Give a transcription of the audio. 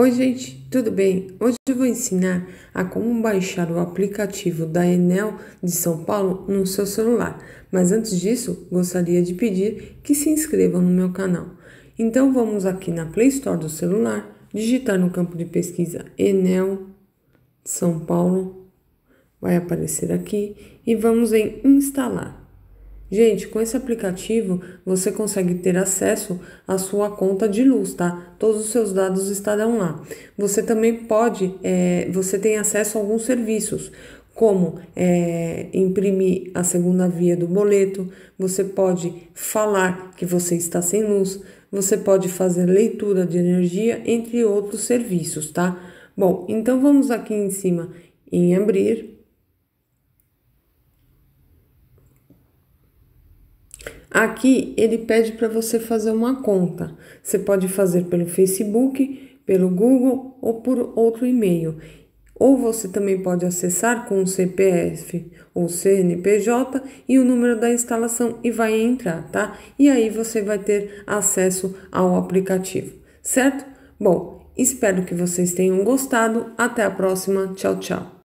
Oi gente, tudo bem? Hoje eu vou ensinar a como baixar o aplicativo da Enel de São Paulo no seu celular. Mas antes disso, gostaria de pedir que se inscrevam no meu canal. Então vamos aqui na Play Store do celular, digitar no campo de pesquisa Enel São Paulo, vai aparecer aqui e vamos em instalar. Gente, com esse aplicativo você consegue ter acesso à sua conta de luz, tá? Todos os seus dados estarão lá. Você também pode, é, você tem acesso a alguns serviços, como é, imprimir a segunda via do boleto, você pode falar que você está sem luz, você pode fazer leitura de energia, entre outros serviços, tá? Bom, então vamos aqui em cima em abrir Aqui ele pede para você fazer uma conta. Você pode fazer pelo Facebook, pelo Google ou por outro e-mail. Ou você também pode acessar com o CPF ou CNPJ e o número da instalação e vai entrar, tá? E aí você vai ter acesso ao aplicativo, certo? Bom, espero que vocês tenham gostado. Até a próxima. Tchau, tchau.